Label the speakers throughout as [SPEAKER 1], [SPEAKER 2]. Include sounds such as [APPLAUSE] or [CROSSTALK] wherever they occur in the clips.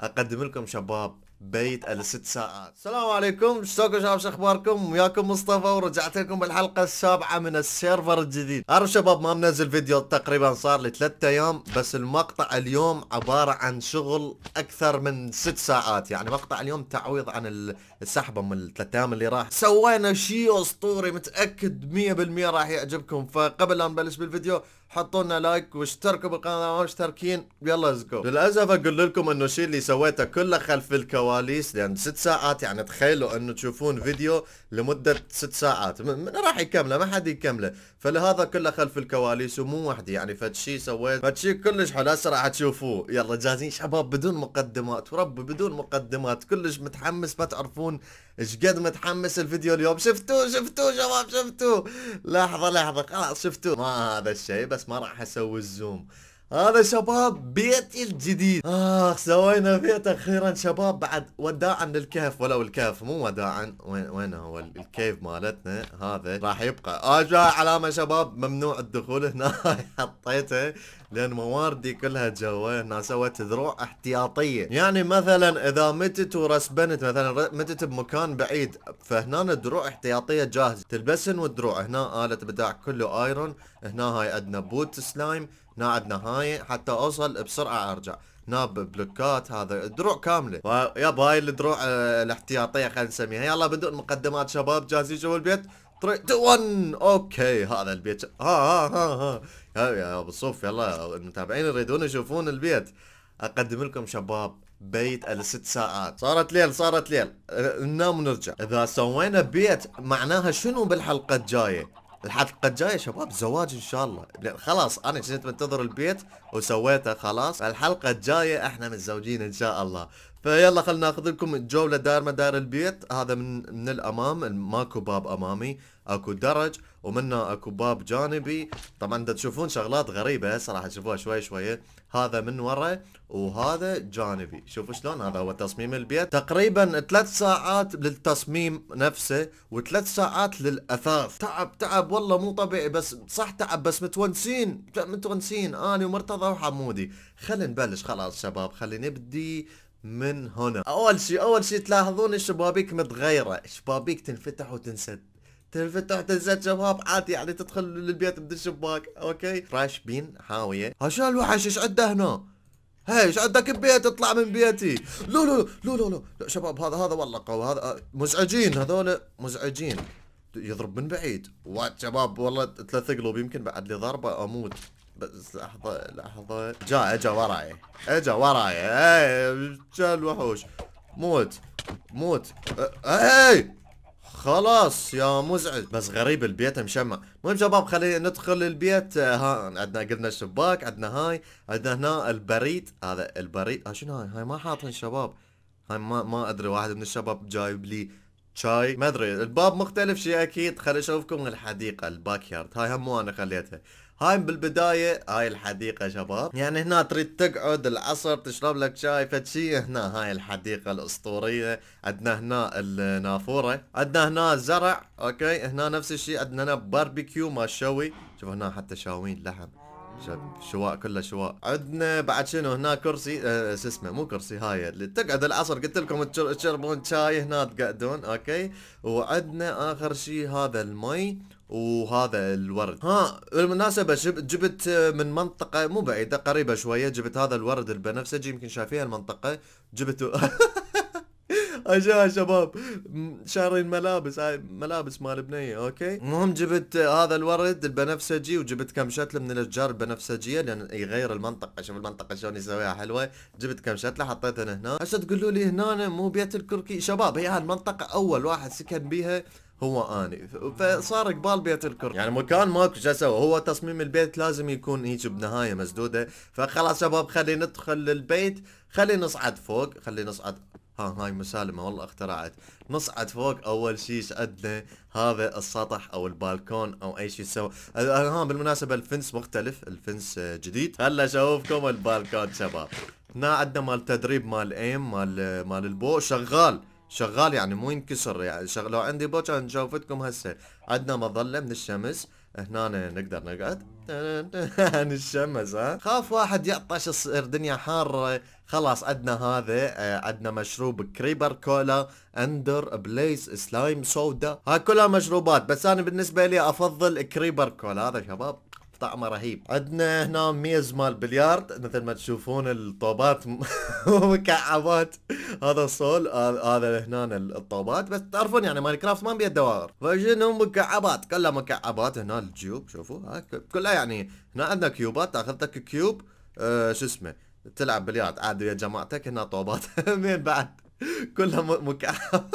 [SPEAKER 1] اقدم لكم شباب بيت الست ساعات السلام عليكم شلونكم شباب شو اخباركم وياكم مصطفى ورجعت لكم بالحلقه السابعه من السيرفر الجديد اعرف شباب ما منزل فيديو تقريبا صار لي ثلاثة ايام بس المقطع اليوم عباره عن شغل اكثر من ست ساعات يعني مقطع اليوم تعويض عن السحبه من الثلاث ايام اللي راح سوينا شيء اسطوري متاكد 100% راح يعجبكم فقبل لا نبلش بالفيديو حطوا لنا لايك واشتركوا بالقناه ما مشتركين يلا ليتس للاسف اقول لكم انه الشيء اللي سويته كله خلف الكواليس لان ست ساعات يعني تخيلوا انه تشوفون فيديو لمده ست ساعات من راح يكمله ما حد يكمله فلهذا كله خلف الكواليس ومو وحدي يعني فد شيء سويت شيء كلش حلو هسه راح تشوفوه يلا جاهزين شباب بدون مقدمات ورب بدون مقدمات كلش متحمس ما تعرفون ايش قد متحمس الفيديو اليوم شفتوه شفتوه شباب شفتوه لحظه لحظه خلاص شفتوه ما هذا الشيء بس بس ما راح اسوي الزوم هذا شباب بيتي الجديد اخ سوينا بيت اخيرا شباب بعد وداعا للكهف ولو الكهف مو وداعا وين وين هو الكيف مالتنا هذا راح يبقى اه علامه شباب ممنوع الدخول هنا [LAUGHS] حطيته لان مواردي كلها جوا انا سويت ذروع احتياطيه يعني مثلا اذا متت ورسبنت مثلا متت بمكان بعيد فهنا الدروع احتياطيه جاهزه تلبسن والدروع هنا اله بداع كله ايرون هنا هاي عندنا بوت سلايم هنا عندنا هاي حتى اوصل بسرعه ارجع ناب بلوكات هذا دروع كامله ياب هاي الدروع آه، الاحتياطيه خلينا نسميها يلا بدون مقدمات شباب جاهزين جوا البيت 3 2 1 اوكي هذا البيت ها ها ها ها يا ابو الصوف يلا المتابعين يريدون يشوفون البيت اقدم لكم شباب بيت الست ساعات صارت ليل صارت ليل ننام ونرجع اذا سوينا بيت معناها شنو بالحلقه الجايه الحلقه الجايه شباب زواج ان شاء الله خلاص انا كنت منتظر البيت وسويته خلاص الحلقه الجايه احنا متزوجين ان شاء الله فيلا خلنا ناخذ لكم جوله دار مدار البيت هذا من من الامام ماكو باب امامي اكو درج ومنه اكو باب جانبي طبعا انت تشوفون شغلات غريبه هسه راح تشوفوها شوي شوي هذا من ورا وهذا جانبي شوفوا شلون هذا هو تصميم البيت تقريبا ثلاث ساعات للتصميم نفسه وثلاث ساعات للاثاث تعب تعب والله مو طبيعي بس صح تعب بس متونسين متونسين انا ومرتضى وحمودي خلينا نبلش خلاص شباب خلينا نبدي من هنا اول شيء اول شيء تلاحظون الشبابيك متغيره شبابيك تنفتح وتنسد تنفتح تنزل شباب عادي يعني تدخل للبيت من الشباك اوكي فراش بين حاويه شو الوحش ايش عنده هنا هاي ايش عندك ببيت اطلع من بيتي لا لا لا لا لا شباب هذا هذا والله قوي هذا آه، مزعجين هذول مزعجين يضرب من بعيد وات شباب والله ثلاث قلوب يمكن بعد لي ضربه اموت بس لحظه لحظه جاء اجا وراي اجا وراي اي شال الوحوش موت موت اي خلاص يا مزعج بس غريب البيت مشمع المهم شباب خلينا ندخل البيت آه، ها عندنا قلنا الشباك عندنا هاي عندنا هنا البريد هذا البريد ها آه، شنو هاي هاي ما حاطين شباب هاي ما ما ادري واحد من الشباب جايب لي شاي ما ادري الباب مختلف شيء اكيد خلي اشوفكم الحديقه الباك يارد هاي هم انا خليتها هاي بالبداية هاي الحديقة شباب يعني هنا تريد تقعد العصر تشرب لك شاي فتشي هنا هاي الحديقة الأسطورية عندنا هنا النافورة عندنا هنا زرع اوكي هنا نفس الشيء عندنا هنا باربيكيو ما شوي شوف هنا حتى شاوين لحم شواء كله شواء عندنا بعد شنو هنا كرسي آه شو اسمه مو كرسي هاي اللي تقعد العصر قلت لكم تشربون شاي هنا تقعدون اوكي وعندنا اخر شيء هذا المي وهذا الورد ها بالمناسبة جبت آه، من منطقة مو بعيدة قريبة شوية جبت هذا الورد البنفسجي يمكن شايفيها المنطقة جبته [LAUGHS] عشان شباب شارين ملابس هاي ملابس مال بنيه اوكي المهم جبت هذا الورد البنفسجي وجبت كم شتله من الاشجار البنفسجيه لان يغير المنطقه شوف المنطقه شلون يسويها حلوه جبت كم شتله حطيتها هنا هسه تقولوا لي هنا مو بيت الكركي شباب هي هالمنطقه اول واحد سكن بيها هو اني فصار قبال بيت الكرة يعني مكان ماكو شو اسوي هو تصميم البيت لازم يكون هيك بنهايه مسدوده فخلاص شباب خلينا ندخل للبيت خلينا نصعد فوق خلينا نصعد ها هاي مسالمة والله اخترعت نصعد فوق اول شيء ايش عندنا هذا السطح او البالكون او اي شيء سوى ها بالمناسبة الفنس مختلف الفنس جديد هلا اشوفكم البالكون شباب هنا عندنا مال تدريب مال ايم مال مال البو شغال شغال يعني مو ينكسر يعني شغل لو عندي بو كان شوفتكم هسه عندنا مظلة من الشمس هنا نقدر نقعد عن [LAUGHS] الشمس ها خاف واحد يعطش الدنيا حارة خلاص عندنا هذا آه، عندنا مشروب كريبر كولا اندر بليز سلايم سودا ها كلها مشروبات بس انا بالنسبه لي افضل كريبر كولا هذا شباب طعمه رهيب عندنا هنا ميز مال بليارد مثل ما تشوفون الطوبات [LAUGHS] مكعبات هذا صول آه، هذا هنا الطوبات بس تعرفون يعني ماين كرافت ما بيها دوائر فشنو مكعبات كلها مكعبات هنا الجيوب شوفوا كلها يعني هنا عندنا كيوبات تاخذ لك كيوب آه شو اسمه تلعب بليارد قعدوا يا جماعتك هنا طوبات [LAUGHS] مين بعد كلها مكعبات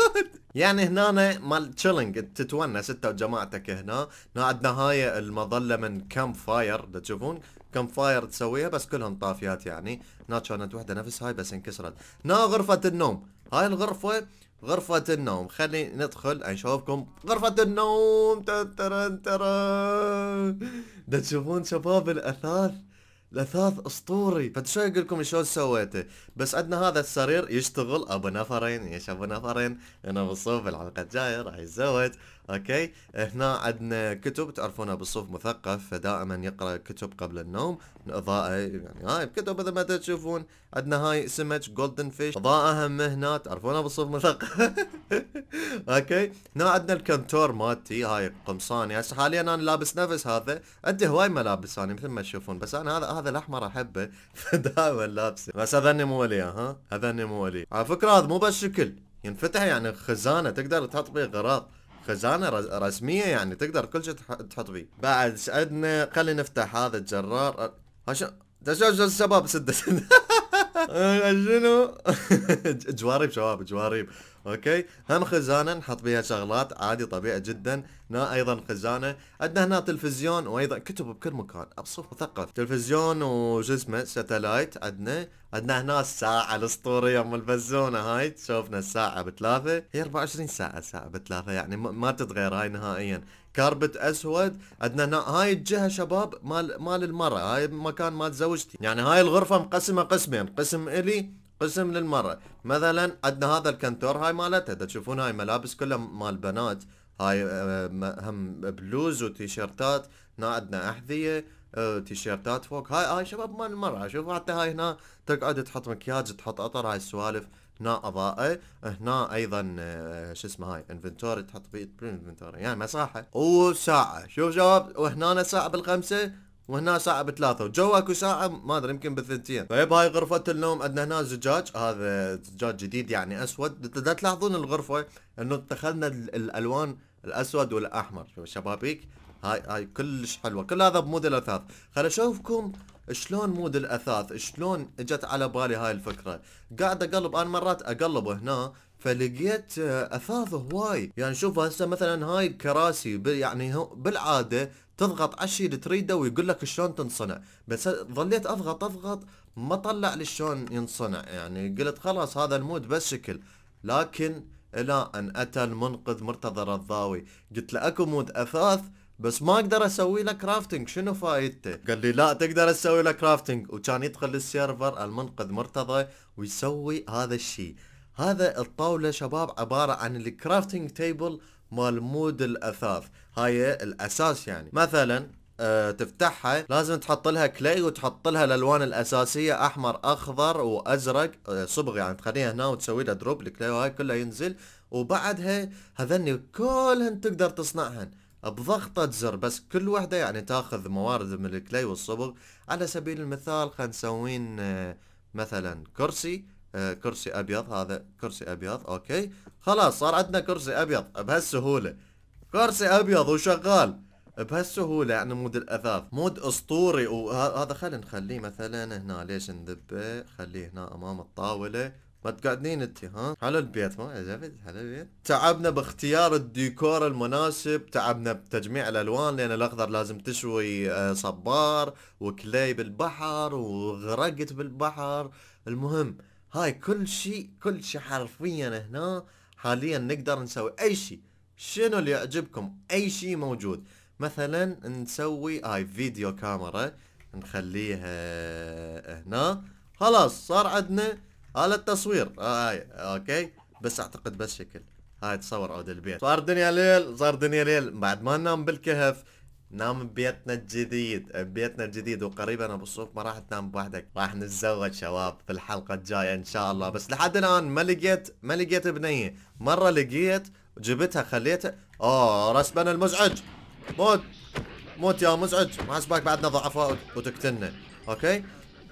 [SPEAKER 1] [LAUGHS] يعني هنا مال تشيلنج تتونس انت وجماعتك هنا عندنا هاي المظله من كم فاير تشوفون كم فاير تسويها بس كلهم طافيات يعني هنا كانت وحده نفس هاي بس انكسرت هنا غرفه النوم هاي الغرفه غرفة النوم خلي ندخل نشوفكم غرفة النوم ترن ترن ترن تشوفون شباب الأثاث لثاث اسطوري فشو اقول لكم شلون سويته بس عندنا هذا السرير يشتغل ابو نفرين يا ابو نفرين انا بالصوف الحلقه الجايه راح يتزوج اوكي هنا عندنا كتب تعرفونها بالصوف مثقف فدائما يقرا كتب قبل النوم اضاءه يعني هاي كتب مثل ما تشوفون عندنا هاي سمك جولدن فيش اضاءه هم هنا تعرفونها بالصوف مثقف [LAUGHS] اوكي هنا عندنا الكنتور مالتي هاي قمصاني هسه حاليا انا لابس نفس هذا عندي هواي ملابس انا مثل ما تشوفون بس انا هذا هذا الاحمر احبه [LAUGHS] فدائما لابسه بس هذني مو ولي ها هذني مو ولي على فكره هذا مو بس شكل ينفتح يعني خزانه تقدر تحط فيه غراض خزانة رسمية يعني تقدر كل شيء تحط فيه بعد عندنا خلينا نفتح هذا الجرار هشو تشوف الشباب سدس [LAUGHS] أه، شنو [LAUGHS] جواريب شباب جواريب اوكي هم خزانه نحط بها شغلات عادي طبيعي جدا هنا ايضا خزانه عندنا هنا تلفزيون وايضا كتب بكل مكان ابسط مثقف تلفزيون وش اسمه ساتلايت عندنا عندنا هنا الساعة الاسطورية ام البزونة هاي شوفنا الساعة بثلاثة هي 24 ساعة ساعة بثلاثة يعني ما تتغير هاي نهائيا كاربت اسود عندنا هنا هاي الجهه شباب مال مال المراه هاي مكان مال زوجتي يعني هاي الغرفه مقسمه قسمين قسم الي قسم للمرة مثلا عندنا هذا الكنتور هاي مالتها تشوفون هاي ملابس كلها مال بنات هاي آه، هم بلوز وتيشيرتات هنا عندنا أحذية آه، تيشيرتات فوق هاي هاي شباب مال المرأة شوفوا حتى هاي هنا تقعد تحط مكياج تحط أطر هاي السوالف هنا اضاءه هنا ايضا آه، شو اسمه هاي انفنتوري تحط فيه انفنتوري يعني مساحه وساعه شوف شباب وهنا ساعه بالخمسه وهنا ساعة بثلاثة وجو اكو ساعة ما ادري يمكن بالثنتين طيب هاي غرفة النوم عندنا هنا زجاج هذا زجاج جديد يعني اسود لا تلاحظون الغرفة انه اتخذنا الالوان الاسود والاحمر شبابيك هاي هاي كلش حلوه كل هذا بمود الاثاث خل اشوفكم شلون مود الاثاث شلون اجت على بالي هاي الفكره قاعد اقلب انا مرات اقلب هنا فلقيت اثاث هواي يعني شوف هسه مثلا هاي الكراسي يعني بالعاده تضغط على الشيء اللي تريده ويقول لك شلون تنصنع بس ظليت اضغط اضغط ما طلع لي شلون ينصنع يعني قلت خلاص هذا المود بس شكل لكن الى ان اتى المنقذ مرتضى رضاوي قلت له اكو مود اثاث بس ما اقدر اسوي له كرافتنج شنو فايدته قال لي لا تقدر تسوي له كرافتنج وكان يدخل للسيرفر المنقذ مرتضى ويسوي هذا الشيء هذا الطاوله شباب عباره عن الكرافتنج تيبل مال مود الاثاث هاي الاساس يعني مثلا أه تفتحها لازم تحط لها كلي وتحط لها الالوان الاساسيه احمر اخضر وازرق أه صبغ يعني تخليها هنا وتسوي لها دروب الكلي وهاي كلها ينزل وبعدها هذني كلهن تقدر تصنعهن بضغطة زر بس كل وحدة يعني تاخذ موارد من الكلي والصبغ على سبيل المثال خلينا نسوين آه، مثلا كرسي آه، كرسي ابيض هذا كرسي ابيض اوكي خلاص صار عندنا كرسي ابيض بهالسهولة كرسي ابيض وشغال بهالسهولة يعني مود الاثاث مود اسطوري وهذا خلينا نخليه مثلا هنا ليش نذبه خليه هنا امام الطاولة ما تقعدين انت ها حلو البيت ما عجبت حلو البيت تعبنا باختيار الديكور المناسب تعبنا بتجميع الالوان لان الاخضر لازم تشوي آه، صبار وكلي بالبحر وغرقت بالبحر المهم هاي كل شيء كل شيء حرفيا هنا حاليا نقدر نسوي اي شيء شنو اللي يعجبكم اي شيء موجود مثلا نسوي هاي فيديو كاميرا نخليها هنا خلاص صار عندنا آلة تصوير آه، هاي اوكي بس اعتقد بس شكل هاي تصور عود البيت صار دنيا ليل صار دنيا ليل بعد ما ننام بالكهف نام ببيتنا الجديد ببيتنا الجديد وقريبا ابو الصوف ما راح تنام بوحدك راح نتزوج شباب في الحلقه الجايه ان شاء الله بس لحد الان ما لقيت ما لقيت بنيه مره لقيت جبتها خليتها اه رسبنا المزعج موت موت يا مزعج ما حسبك بعدنا ضعفاء وتقتلنا اوكي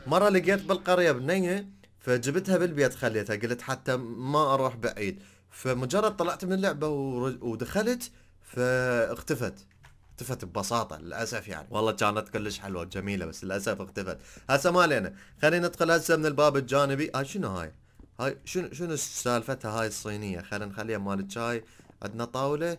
[SPEAKER 1] مره لقيت بالقريه بنيه فجبتها بالبيت خليتها قلت حتى ما اروح بعيد فمجرد طلعت من اللعبه ودخلت فاختفت اختفت ببساطة للأسف يعني والله كانت كلش حلوة جميلة بس للأسف اختفت هسه ما علينا خلينا ندخل هسه من الباب الجانبي هاي شنو هاي هاي شنو شنو سالفتها هاي الصينيه خلينا نخليها مال الشاي عندنا طاوله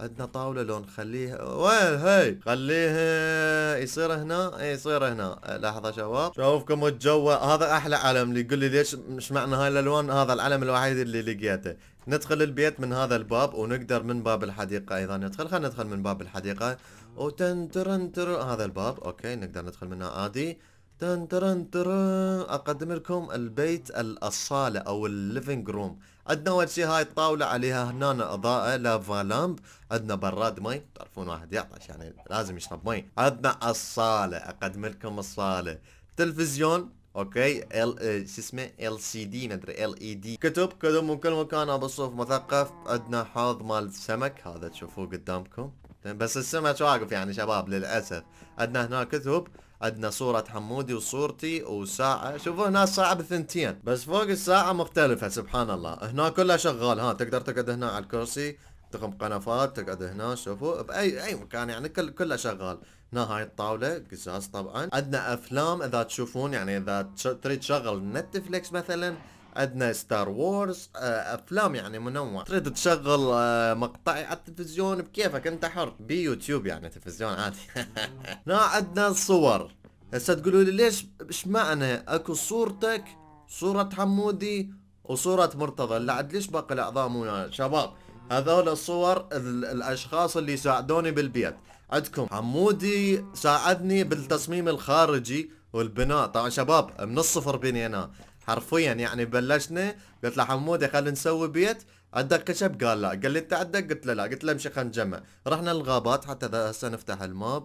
[SPEAKER 1] عندنا طاولة لو نخليها وين هي خليها يصير هنا إيه، يصير هنا لحظة شباب شوفكم الجو هذا احلى علم اللي يقول لي ليش مش معنى هاي الالوان هذا العلم الوحيد اللي لقيته ندخل البيت من هذا الباب ونقدر من باب الحديقة ايضا ندخل خلينا ندخل من باب الحديقة وتن ترن هذا الباب اوكي نقدر ندخل منه عادي تن ترن ترن اقدم لكم البيت الصاله او الليفنج روم عندنا اول شيء هاي الطاوله عليها هنا اضاءه لافا لامب عندنا براد مي تعرفون واحد يعطش يعني لازم يشرب مي عندنا الصاله اقدم لكم الصاله تلفزيون اوكي ال آه، شو اسمه ال سي دي ما ادري ال اي دي كتب كتب من كل مكان ابو الصوف مثقف عندنا حوض مال سمك هذا تشوفوه قدامكم بس السمك واقف يعني شباب للاسف عندنا هنا كتب عندنا صورة حمودي وصورتي وساعة شوفوا هنا الساعة بثنتين بس فوق الساعة مختلفة سبحان الله هنا كلها شغال ها تقدر تقعد هنا على الكرسي تقوم قنفات تقعد هنا شوفوا باي اي مكان يعني كل كله شغال هنا هاي الطاولة قزاز طبعا عندنا افلام اذا تشوفون يعني اذا تريد تشغل نتفليكس مثلا عندنا ستار وورز افلام يعني منوع تريد تشغل آه، مقطعي على التلفزيون بكيفك انت حر بيوتيوب يعني تلفزيون عادي هنا [LAUGHS] عندنا الصور هسه تقولوا لي ليش ايش معنى اكو صورتك صورة حمودي وصورة مرتضى اللي عاد ليش باقي الاعضاء مو شباب هذول الصور الاشخاص اللي ساعدوني بالبيت عندكم حمودي ساعدني بالتصميم الخارجي والبناء طبعا شباب من الصفر بنيناه حرفيا يعني بلشنا قلت له حموده خلينا نسوي بيت عندك كشب قال لا قال لي انت عندك قلت له لا قلت له امشي خلينا نجمع رحنا الغابات حتى هسه نفتح الماب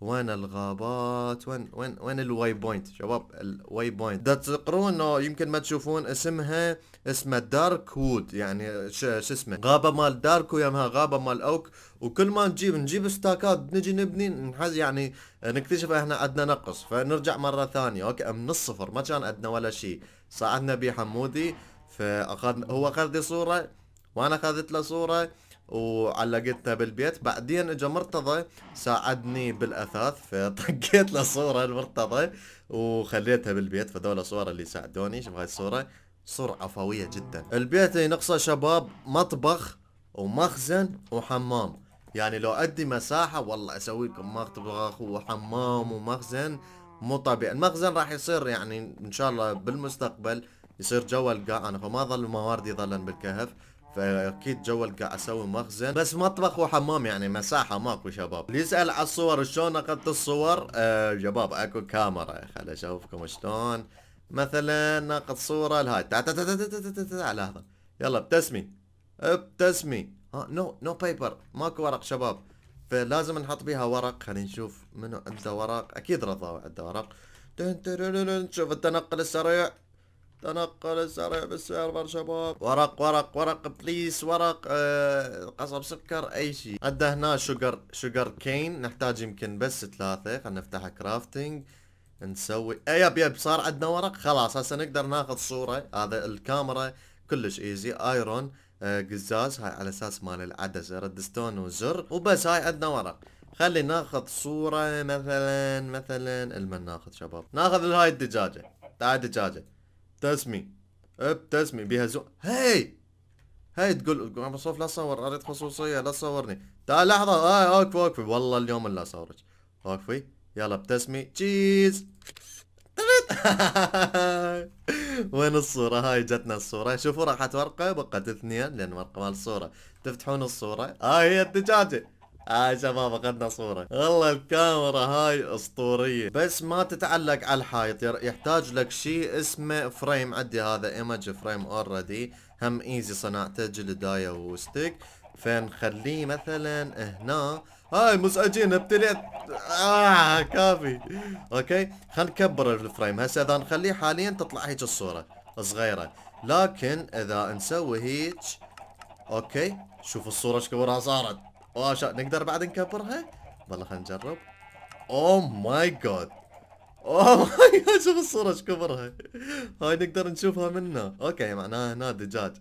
[SPEAKER 1] وين الغابات وين وين وين الواي بوينت شباب الواي بوينت دا تقرون انه يمكن ما تشوفون اسمها اسمها دارك وود يعني شو اسمه غابه مال دارك ويا غابه مال اوك وكل ما نجيب نجيب ستاكات نجي نبني نحز يعني نكتشف احنا عندنا نقص فنرجع مره ثانيه اوكي من الصفر ما كان عندنا ولا شيء صعدنا بيه حمودي فاخذ هو اخذ صوره وانا اخذت له صوره وعلقتها بالبيت بعدين اجى مرتضى ساعدني بالاثاث فطقيت له صوره المرتضى وخليتها بالبيت فدول صور اللي ساعدوني شوف هاي الصوره صورة عفوية جدا البيت اللي نقصه شباب مطبخ ومخزن وحمام يعني لو ادي مساحة والله اسوي لكم مطبخ وحمام ومخزن مو طبيعي المخزن راح يصير يعني ان شاء الله بالمستقبل يصير جوا القاع انا فما ظل مواردي ظلا بالكهف فاكيد جوا قاعد اسوي مخزن بس مطبخ وحمام يعني مساحه ماكو شباب اللي يسال على الصور شلون اخذت الصور آه شباب اكو كاميرا خل اشوفكم شلون مثلا ناخذ صوره لهاي لحظه يلا ابتسمي ابتسمي ها نو نو بيبر ماكو ورق شباب فلازم نحط بيها ورق خلينا نشوف منو عنده ورق اكيد رضا عنده ورق شوف التنقل السريع تنقل السريع بالسيرفر شباب ورق ورق ورق بليس ورق آه قصب سكر اي شيء عندنا هنا شوجر شوجر كين نحتاج يمكن بس ثلاثة خلينا نفتح كرافتنج نسوي آه يب يب صار عندنا ورق خلاص هسه نقدر ناخذ صورة هذا الكاميرا كلش ايزي ايرون آه قزاز هاي على اساس مال العدسة ردستون وزر وبس هاي عندنا ورق خلي ناخذ صورة مثلا مثلا المن ناخذ شباب ناخذ هاي الدجاجة تعال دجاجة ابتسمي ابتسمي بيهزو هاي هاي تقول مصروف لا تصور اريد خصوصيه لا تصورني تعال لحظه هاي آه، اوقفي اوقفي والله اليوم لا اصورك اوقفي يلا ابتسمي تشيز [LAUGHS] وين الصورة هاي جتنا الصورة شوفوا راحت ورقة بقت اثنين لان ورقة مال الصورة تفتحون الصورة هاي آه، هي الدجاجة آه آه شباب اخذنا صورة والله الكاميرا هاي اسطورية بس ما تتعلق على الحائط يحتاج لك شيء اسمه فريم عندي هذا ايمج فريم اوريدي هم ايزي صناعته جلداية وستيك فنخليه مثلا هنا هاي مزعجين ابتليت اه كافي اوكي خلينا نكبر الفريم هسه اذا نخليه حاليا تطلع هيك الصورة صغيرة لكن اذا نسوي هيك اوكي شوف الصورة ايش كبرها صارت اوه نقدر بعد نكبرها والله خلينا نجرب اوه ماي جاد اوه ماي جاد شوف الصوره ايش كبرها هاي نقدر نشوفها منا اوكي معناها هنا دجاج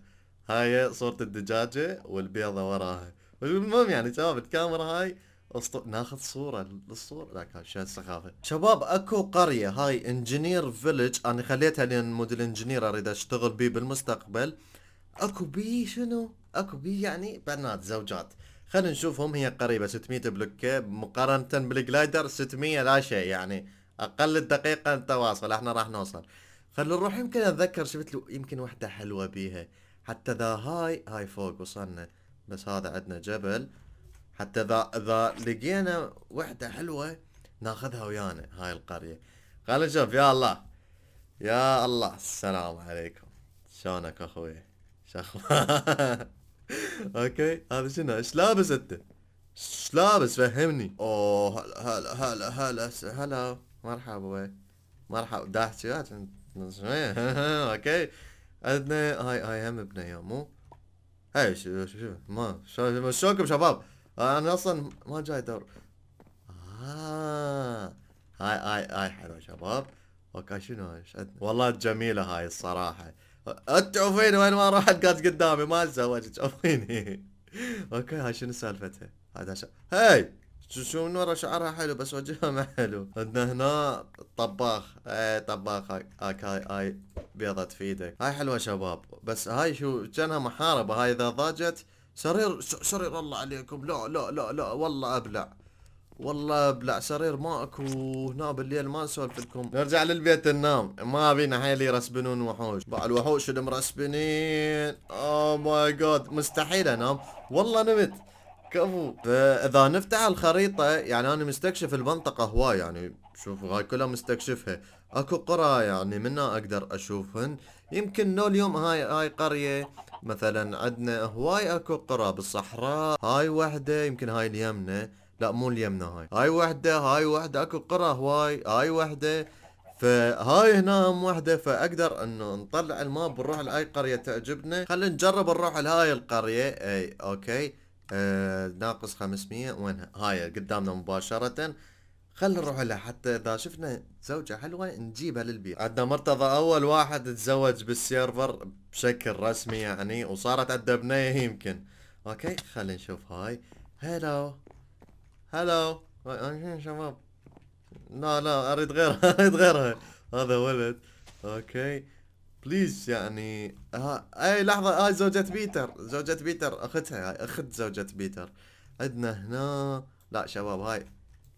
[SPEAKER 1] هاي صورة الدجاجة والبيضة وراها المهم يعني شباب الكاميرا هاي أسطو... ناخذ صورة للصورة لا شو هالسخافة. شباب اكو قرية هاي انجينير فيلج انا خليتها لان موديل انجينير اريد اشتغل بيه بالمستقبل اكو بيه شنو؟ اكو بيه يعني بنات زوجات خلينا نشوفهم هي قريبه 600 بلوك مقارنه بالجلايدر 600 لا شيء يعني اقل الدقيقه التواصل احنا راح نوصل خلينا نروح يمكن اتذكر شفت له يمكن واحده حلوه بيها حتى ذا هاي هاي فوق وصلنا بس هذا عندنا جبل حتى ذا ذا لقينا وحده حلوه ناخذها ويانا هاي القريه خلينا نشوف يا الله يا الله السلام عليكم شلونك اخوي شخبارك [LAUGHS] اوكي هذا شنو ايش لابس انت؟ ايش لابس فهمني اوه هلا هلا هلا هلا مرحبا وي مرحبا اوكي عندنا [LAUGHS] هاي هاي هم ابنه يا مو هاي شو شو ما شو شوكم شباب انا اصلا ما جاي دور آه. هاي هاي هاي حلو شباب اوكي شنو ايش والله جميله هاي الصراحه تعوفيني وين ما اروح قاعد قدامي ما انسى تعوفيني اوكي هاي شنو سالفتها؟ هذا شا... هاي شو من ورا شعرها حلو بس وجهها ما حلو عندنا هنا طباخ اي طباخ هاي هاي هاي بيضت في ايدك هاي حلوه شباب بس هاي شو كانها محاربه هاي اذا ضاجت سرير سرير الله عليكم لا لا لا لا والله ابلع والله بلع سرير اكو هنا بالليل ما نسولف لكم نرجع للبيت ننام ما بينا حيل يرسبنون وحوش باع الوحوش اللي مرسبنين اوه oh ماي جاد مستحيل انام والله نمت كفو فاذا نفتح الخريطه يعني انا مستكشف المنطقه هواي يعني شوف هاي كلها مستكشفها اكو قرى يعني منها اقدر اشوفهن يمكن نو اليوم هاي هاي قريه مثلا عندنا هواي اكو قرى بالصحراء هاي وحده يمكن هاي اليمنه لا مو اليمنى هاي هاي وحده هاي وحده اكو قرى هواي هاي وحده فهاي هنا هم وحده فاقدر انه نطلع الماب ونروح لاي قريه تعجبنا خلينا نجرب نروح لهاي القريه اي اوكي آه ناقص 500 وين هاي قدامنا مباشره خلينا نروح لها حتى اذا شفنا زوجة حلوة نجيبها للبيت عندنا مرتضى اول واحد تزوج بالسيرفر بشكل رسمي يعني وصارت عندنا بنية يمكن اوكي خلينا نشوف هاي هلو هلو شباب لا لا اريد غيرها [LAUGHS] اريد غيرها هذا ولد اوكي بليز يعني ها اي لحظة هاي زوجة بيتر زوجة بيتر اختها هاي اخت زوجة بيتر عندنا هنا لا شباب هاي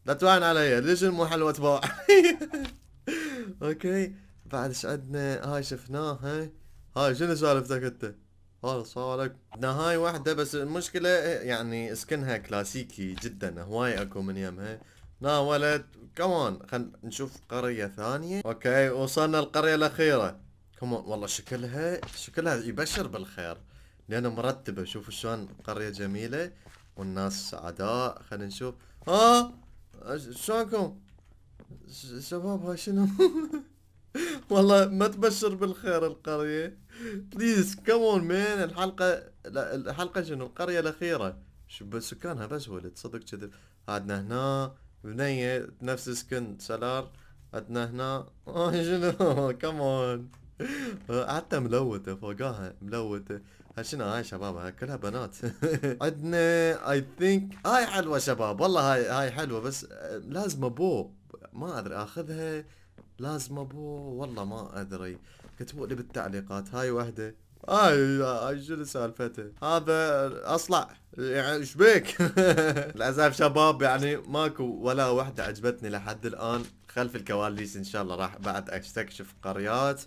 [SPEAKER 1] لا توعن علي ليش مو حلوة تباع [LAUGHS] اوكي بعد ايش عندنا هاي شفناها هاي شنو سالفتك انت هذا السلام عليكم عندنا هاي بس المشكله يعني سكنها كلاسيكي جدا هواي اكو من يمها نا ولد كمان خل نشوف قريه ثانيه اوكي وصلنا القريه الاخيره كمان والله شكلها شكلها يبشر بالخير لان مرتبه شوفوا شلون قريه جميله والناس سعداء خلينا نشوف ها شلونكم شباب هاي شنو [LAUGHS] والله ما تبشر بالخير القريه بليز كمون مان الحلقه الحلقه شنو القريه الاخيره شو سكانها بس ولد صدق كذب عندنا هنا بنيه نفس سكن سلار عندنا هنا اه [LAUGHS] شنو كمون حتى ملوته فوقها ملوته شنو هاي شباب هاي كلها بنات عندنا اي ثينك هاي حلوه شباب والله هاي هاي حلوه بس آه، لازم ابو ما ادري اخذها لازم ابو والله ما ادري كتبوا لي بالتعليقات هاي وحده هاي شنو سالفته هذا اصلع يعني ايش بيك [LAUGHS] للاسف شباب يعني ماكو ولا وحده عجبتني لحد الان خلف الكواليس ان شاء الله راح بعد استكشف قريات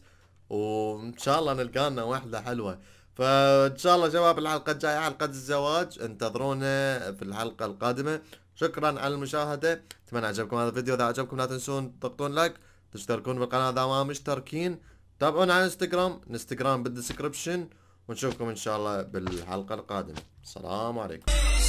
[SPEAKER 1] وان شاء الله نلقى لنا وحده حلوه فان شاء الله شباب الحلقه الجايه حلقه الزواج انتظرونا في الحلقه القادمه شكرا على المشاهده اتمنى عجبكم هذا الفيديو اذا عجبكم لا تنسون تضغطون لايك تشتركون بالقناه اذا ما مشتركين تابعونا على انستغرام انستغرام بالديسكربشن ونشوفكم ان شاء الله بالحلقه القادمه السلام عليكم